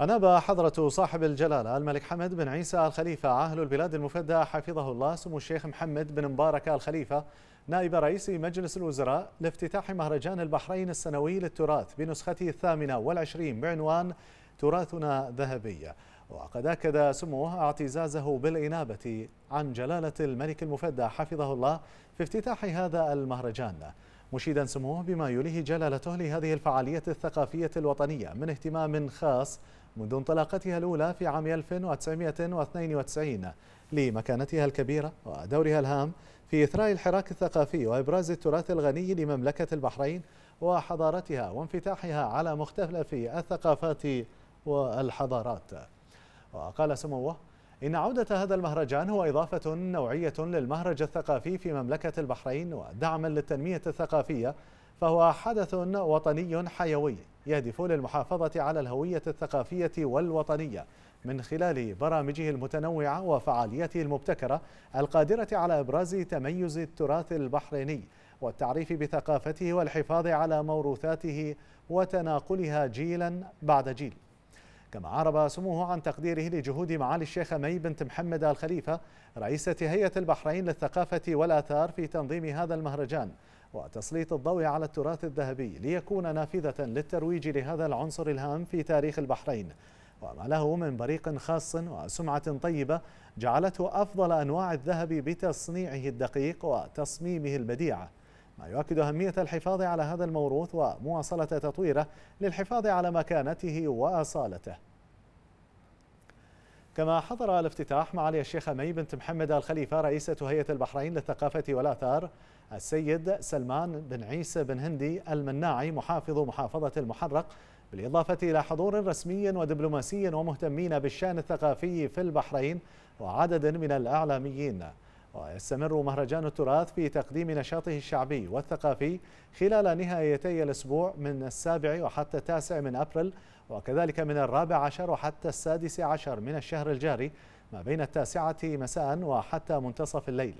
أناب حضرة صاحب الجلالة الملك حمد بن عيسى الخليفة عاهل البلاد المفدى حفظه الله سمو الشيخ محمد بن مبارك الخليفة نائب رئيس مجلس الوزراء لافتتاح مهرجان البحرين السنوي للتراث بنسخته الثامنة والعشرين بعنوان تراثنا ذهبي وقد أكد سموه اعتزازه بالإنابة عن جلالة الملك المفدى حفظه الله في افتتاح هذا المهرجان مشيدا سموه بما يليه جلالته لهذه الفعالية الثقافية الوطنية من اهتمام خاص منذ انطلاقتها الأولى في عام 1992 لمكانتها الكبيرة ودورها الهام في إثراء الحراك الثقافي وإبراز التراث الغني لمملكة البحرين وحضارتها وانفتاحها على مختلف الثقافات والحضارات وقال سموه إن عودة هذا المهرجان هو إضافة نوعية للمهرج الثقافي في مملكة البحرين ودعما للتنمية الثقافية فهو حدث وطني حيوي يهدف للمحافظة على الهوية الثقافية والوطنية من خلال برامجه المتنوعة وفعاليته المبتكرة القادرة على إبراز تميز التراث البحريني والتعريف بثقافته والحفاظ على موروثاته وتناقلها جيلا بعد جيل كما عرب سموه عن تقديره لجهود معالي الشيخة مي بنت محمد الخليفة رئيسة هيئة البحرين للثقافة والآثار في تنظيم هذا المهرجان وتسليط الضوء على التراث الذهبي ليكون نافذة للترويج لهذا العنصر الهام في تاريخ البحرين وما له من بريق خاص وسمعة طيبة جعلته أفضل أنواع الذهب بتصنيعه الدقيق وتصميمه البديع ما يؤكد أهمية الحفاظ على هذا الموروث ومواصلة تطويره للحفاظ على مكانته وأصالته كما حضر الافتتاح معالي الشيخ مي بنت محمد الخليفة رئيسة هيئة البحرين للثقافة والآثار السيد سلمان بن عيسى بن هندي المناعي محافظ محافظة المحرق بالإضافة إلى حضور رسمي ودبلوماسي ومهتمين بالشأن الثقافي في البحرين وعدد من الإعلاميين ويستمر مهرجان التراث في تقديم نشاطه الشعبي والثقافي خلال نهايتي الأسبوع من السابع وحتى التاسع من أبريل وكذلك من الرابع عشر وحتى السادس عشر من الشهر الجاري ما بين التاسعة مساء وحتى منتصف الليل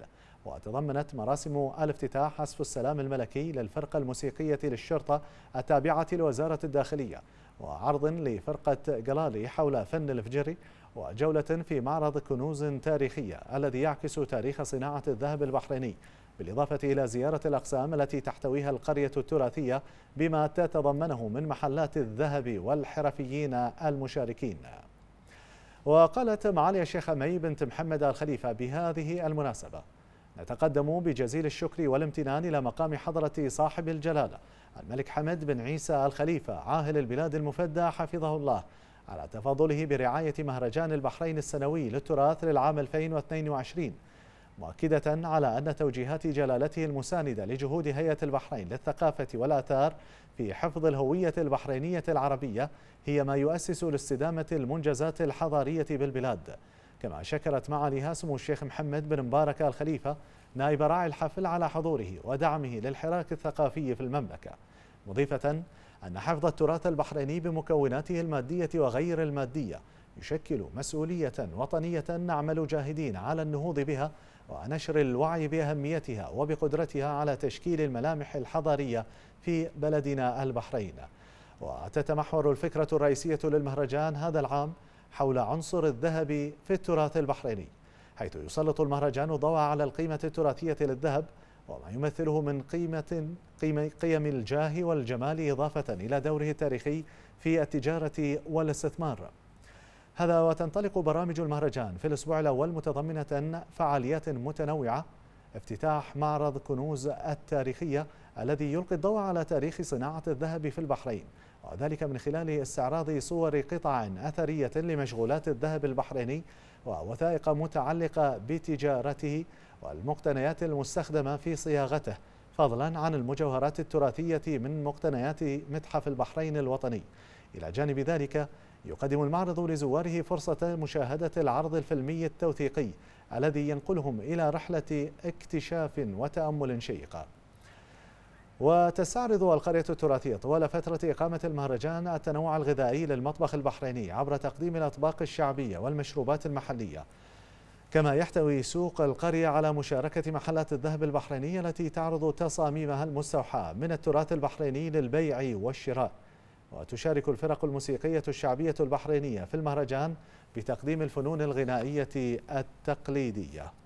وتضمنت مراسم الافتتاح حسف السلام الملكي للفرقة الموسيقية للشرطة التابعة لوزارة الداخلية وعرض لفرقة قلالي حول فن الفجري وجولة في معرض كنوز تاريخية الذي يعكس تاريخ صناعة الذهب البحريني بالإضافة إلى زيارة الأقسام التي تحتويها القرية التراثية بما تتضمنه من محلات الذهب والحرفيين المشاركين وقالت معالي الشيخ مي بنت محمد الخليفة بهذه المناسبة نتقدم بجزيل الشكر والامتنان إلى مقام حضرة صاحب الجلالة الملك حمد بن عيسى الخليفة عاهل البلاد المفدى حفظه الله على تفاضله برعاية مهرجان البحرين السنوي للتراث للعام 2022 مؤكدة على أن توجيهات جلالته المساندة لجهود هيئة البحرين للثقافة والآثار في حفظ الهوية البحرينية العربية هي ما يؤسس لاستدامة المنجزات الحضارية بالبلاد كما شكرت معاليها سمو الشيخ محمد بن مبارك الخليفة نائب راعي الحفل على حضوره ودعمه للحراك الثقافي في المملكة مضيفة أن حفظ التراث البحريني بمكوناته المادية وغير المادية يشكل مسؤولية وطنية نعمل جاهدين على النهوض بها ونشر الوعي بأهميتها وبقدرتها على تشكيل الملامح الحضارية في بلدنا البحرين وتتمحور الفكرة الرئيسية للمهرجان هذا العام حول عنصر الذهب في التراث البحريني حيث يسلط المهرجان الضوء على القيمة التراثية للذهب وما يمثله من قيمة قيم الجاه والجمال إضافة إلى دوره التاريخي في التجارة والاستثمار هذا وتنطلق برامج المهرجان في الأسبوع الأول متضمنة فعاليات متنوعة افتتاح معرض كنوز التاريخية الذي يلقي الضوء على تاريخ صناعة الذهب في البحرين وذلك من خلال استعراض صور قطع أثرية لمشغولات الذهب البحريني ووثائق متعلقة بتجارته والمقتنيات المستخدمة في صياغته فضلا عن المجوهرات التراثية من مقتنيات متحف البحرين الوطني إلى جانب ذلك يقدم المعرض لزواره فرصة مشاهدة العرض الفيلمي التوثيقي الذي ينقلهم إلى رحلة اكتشاف وتأمل شيقة وتستعرض القرية التراثية طوال فترة إقامة المهرجان التنوع الغذائي للمطبخ البحريني عبر تقديم الأطباق الشعبية والمشروبات المحلية كما يحتوي سوق القرية على مشاركة محلات الذهب البحرينية التي تعرض تصاميمها المستوحاة من التراث البحريني للبيع والشراء وتشارك الفرق الموسيقية الشعبية البحرينية في المهرجان بتقديم الفنون الغنائية التقليدية